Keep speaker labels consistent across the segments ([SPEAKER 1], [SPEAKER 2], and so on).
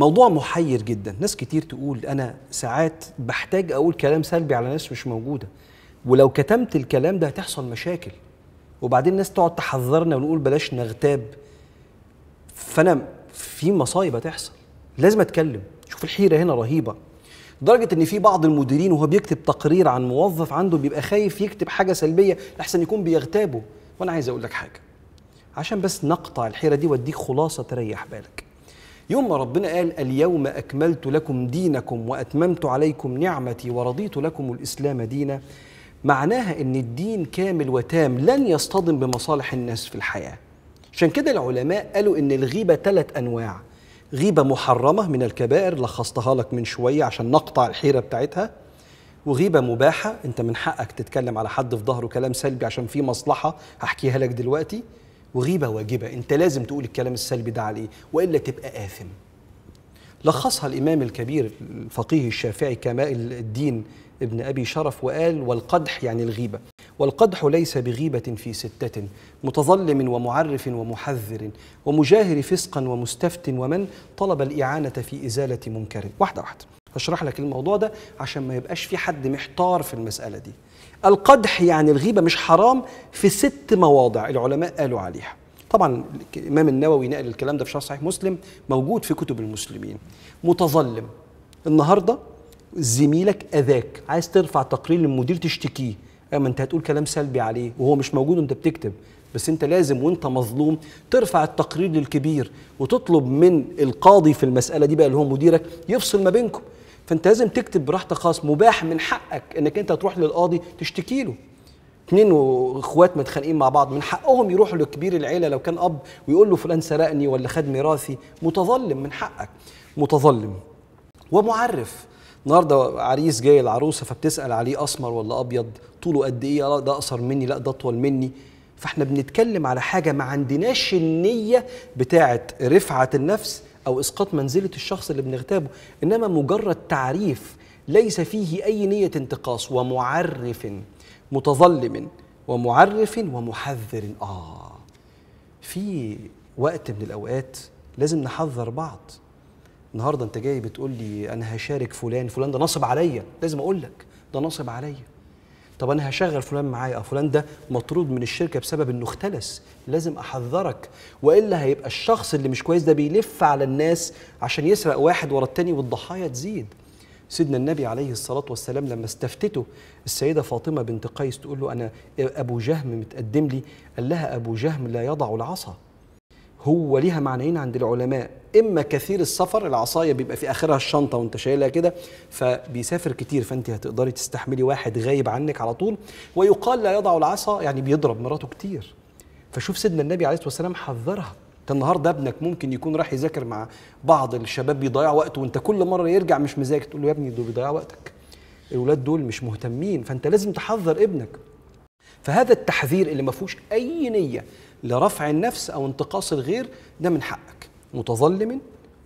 [SPEAKER 1] موضوع محير جدا ناس كتير تقول انا ساعات بحتاج اقول كلام سلبي على ناس مش موجوده ولو كتمت الكلام ده هتحصل مشاكل وبعدين الناس تقعد تحذرنا ونقول بلاش نغتاب فانا في مصايب هتحصل لازم اتكلم شوف الحيره هنا رهيبه لدرجه ان في بعض المديرين وهو بيكتب تقرير عن موظف عنده بيبقى خايف يكتب حاجه سلبيه احسن يكون بيغتابه وانا عايز اقول لك حاجه عشان بس نقطع الحيره دي واديك خلاصه تريح بالك يوم ما ربنا قال اليوم أكملت لكم دينكم وأتممت عليكم نعمتي ورضيت لكم الإسلام دينا معناها أن الدين كامل وتام لن يصطدم بمصالح الناس في الحياة عشان كده العلماء قالوا أن الغيبة ثلاث أنواع غيبة محرمة من الكبائر لخصتها لك من شوية عشان نقطع الحيرة بتاعتها وغيبة مباحة أنت من حقك تتكلم على حد في ظهره كلام سلبي عشان في مصلحة هحكيها لك دلوقتي وغيبه واجبه انت لازم تقول الكلام السلبي ده عليه والا تبقى اثم لخصها الامام الكبير الفقيه الشافعي كماء الدين ابن ابي شرف وقال والقدح يعني الغيبه والقدح ليس بغيبه في سته متظلم ومعرف ومحذر ومجاهر فسقا ومستفت ومن طلب الاعانه في ازاله منكر واحده واحده هشرح لك الموضوع ده عشان ما يبقاش في حد محتار في المساله دي القدح يعني الغيبة مش حرام في ست مواضع العلماء قالوا عليها طبعا الإمام النووي نقل الكلام ده في شرح صحيح مسلم موجود في كتب المسلمين متظلم النهارده زميلك أذاك عايز ترفع تقرير للمدير تشتكيه اما آه، انت هتقول كلام سلبي عليه وهو مش موجود وانت بتكتب بس انت لازم وانت مظلوم ترفع التقرير للكبير وتطلب من القاضي في المساله دي بقى اللي هو مديرك يفصل ما بينكم فانت لازم تكتب براحتك خاص مباح من حقك انك انت تروح للقاضي تشتكي له اتنين واخوات متخانقين مع بعض من حقهم يروحوا لكبير العيله لو كان اب ويقول له فلان سرقني ولا خد ميراثي متظلم من حقك متظلم ومعرف النهارده عريس جاي العروسه فبتسال عليه اسمر ولا ابيض طوله قد ايه لا ده اقصر مني لا ده اطول مني فاحنا بنتكلم على حاجه ما عندناش النيه بتاعه رفعه النفس أو إسقاط منزلة الشخص اللي بنغتابه إنما مجرد تعريف ليس فيه أي نية انتقاص ومعرف متظلم ومعرف ومحذر آه في وقت من الأوقات لازم نحذر بعض النهارده انت جاي بتقول لي انا هشارك فلان فلان ده نصب عليا لازم اقول لك ده نصب عليا طب انا هشغل فلان معايا او فلان ده مطرود من الشركه بسبب انه اختلس لازم احذرك والا هيبقى الشخص اللي مش كويس ده بيلف على الناس عشان يسرق واحد ورا التاني والضحايا تزيد سيدنا النبي عليه الصلاة والسلام لما استفتته السيدة فاطمة بنت قيس تقول له أنا أبو جهم متقدم لي قال لها أبو جهم لا يضع العصا هو ليها معنيين عند العلماء اما كثير السفر العصايه بيبقى في اخرها الشنطه وانت شايلها كده فبيسافر كتير فانت هتقدري تستحملي واحد غايب عنك على طول ويقال لا يضع العصا يعني بيضرب مراته كتير فشوف سيدنا النبي عليه الصلاه والسلام حذرها انت النهارده ابنك ممكن يكون راح يذاكر مع بعض الشباب بيضيع وقته وانت كل مره يرجع مش مذاكر تقول له يا ابني دول بيضيعوا وقتك الولاد دول مش مهتمين فانت لازم تحذر ابنك فهذا التحذير اللي ما فيهوش اي نيه لرفع النفس او انتقاص الغير ده من حقك متظلم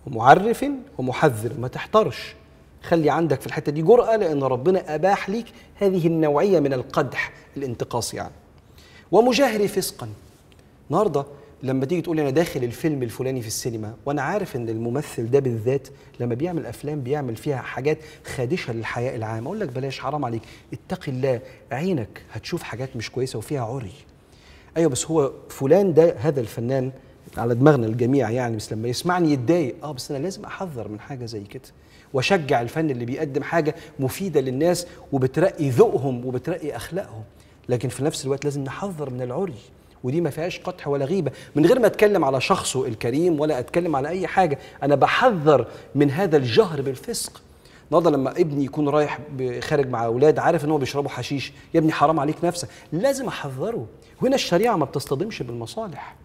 [SPEAKER 1] ومعرف ومحذر ما تحترش خلي عندك في الحته دي جرأه لان ربنا اباح ليك هذه النوعيه من القدح الانتقاص يعني ومجاهر فسقا النهارده لما تيجي تقول انا داخل الفيلم الفلاني في السينما وانا عارف ان الممثل ده بالذات لما بيعمل افلام بيعمل فيها حاجات خادشه للحياه العامه اقول لك بلاش حرام عليك اتقي الله عينك هتشوف حاجات مش كويسه وفيها عري ايوه بس هو فلان ده هذا الفنان على دماغنا الجميع يعني بس لما يسمعني يتضايق اه بس انا لازم احذر من حاجه زي كده واشجع الفن اللي بيقدم حاجه مفيده للناس وبترقي ذوقهم وبترقي اخلاقهم لكن في نفس الوقت لازم نحذر من العري ودي ما فيهاش قدح ولا غيبه من غير ما اتكلم على شخصه الكريم ولا اتكلم على اي حاجه انا بحذر من هذا الجهر بالفسق النهارده لما ابني يكون رايح خارج مع اولاد عارف ان هو بيشربوا حشيش يا ابني حرام عليك نفسك لازم احذره وهنا الشريعه ما بتصطدمش بالمصالح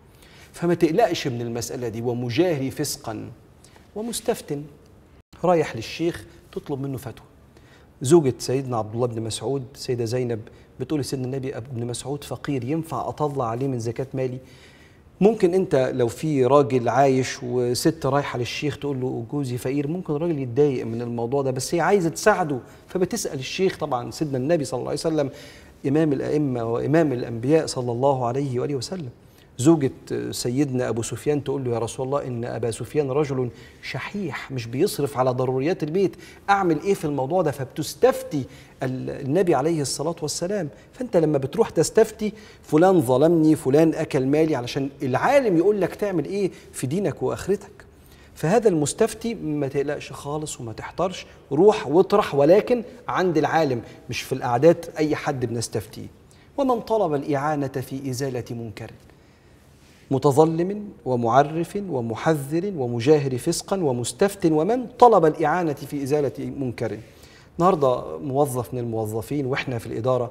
[SPEAKER 1] فما تقلقش من المساله دي ومجاهري فسقا ومستفتن رايح للشيخ تطلب منه فتوى زوجة سيدنا عبد الله بن مسعود سيدة زينب بتقول لسيدنا النبي ابن مسعود فقير ينفع أطلع عليه من زكاة مالي ممكن أنت لو في راجل عايش وست رايحة للشيخ تقول له جوزي فقير ممكن الراجل يتضايق من الموضوع ده بس هي عايزة تساعده فبتسأل الشيخ طبعا سيدنا النبي صلى الله عليه وسلم إمام الأئمة وإمام الأنبياء صلى الله عليه وآله وسلم زوجة سيدنا أبو سفيان تقول له يا رسول الله إن أبا سفيان رجل شحيح مش بيصرف على ضروريات البيت أعمل إيه في الموضوع ده فبتستفتي النبي عليه الصلاة والسلام فأنت لما بتروح تستفتي فلان ظلمني فلان أكل مالي علشان العالم يقول لك تعمل إيه في دينك وآخرتك فهذا المستفتي ما تقلقش خالص وما تحترش روح واطرح ولكن عند العالم مش في الأعداد أي حد بنستفتيه ومن طلب الإعانة في إزالة منكر متظلم ومعرف ومحذر ومجاهر فسقا ومستفت ومن طلب الإعانة في إزالة منكر النهاردة موظف من الموظفين وإحنا في الإدارة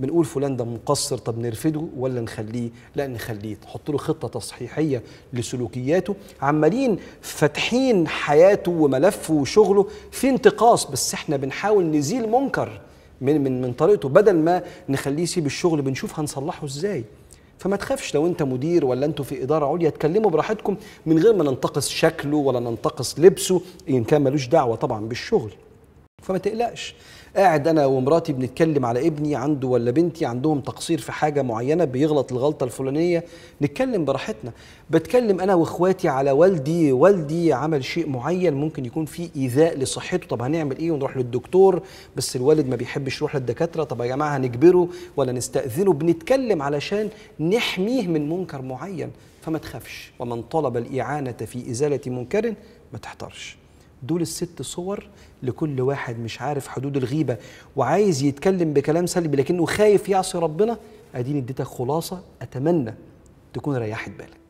[SPEAKER 1] بنقول فلان ده مقصر طب نرفده ولا نخليه لا نخليه تحط له خطه تصحيحيه لسلوكياته عمالين فاتحين حياته وملفه وشغله في انتقاص بس احنا بنحاول نزيل منكر من من من طريقته بدل ما نخليه يسيب الشغل بنشوف هنصلحه ازاي فما تخافش لو انت مدير ولا انتوا في اداره عليا اتكلموا براحتكم من غير ما ننتقص شكله ولا ننتقص لبسه ان كان ملوش دعوه طبعا بالشغل فما تقلقش قاعد انا ومراتي بنتكلم على ابني عنده ولا بنتي عندهم تقصير في حاجه معينه بيغلط الغلطه الفلانيه نتكلم براحتنا بتكلم انا واخواتي على والدي والدي عمل شيء معين ممكن يكون فيه ايذاء لصحته طب هنعمل ايه ونروح للدكتور بس الوالد ما بيحبش يروح للدكاتره طب يا جماعه هنجبره ولا نستاذنه بنتكلم علشان نحميه من منكر معين فما تخافش ومن طلب الاعانه في ازاله منكر ما تحترش دول الست صور لكل واحد مش عارف حدود الغيبه وعايز يتكلم بكلام سلبي لكنه خايف يعصي ربنا اديني اديتك خلاصه اتمنى تكون ريحت بالك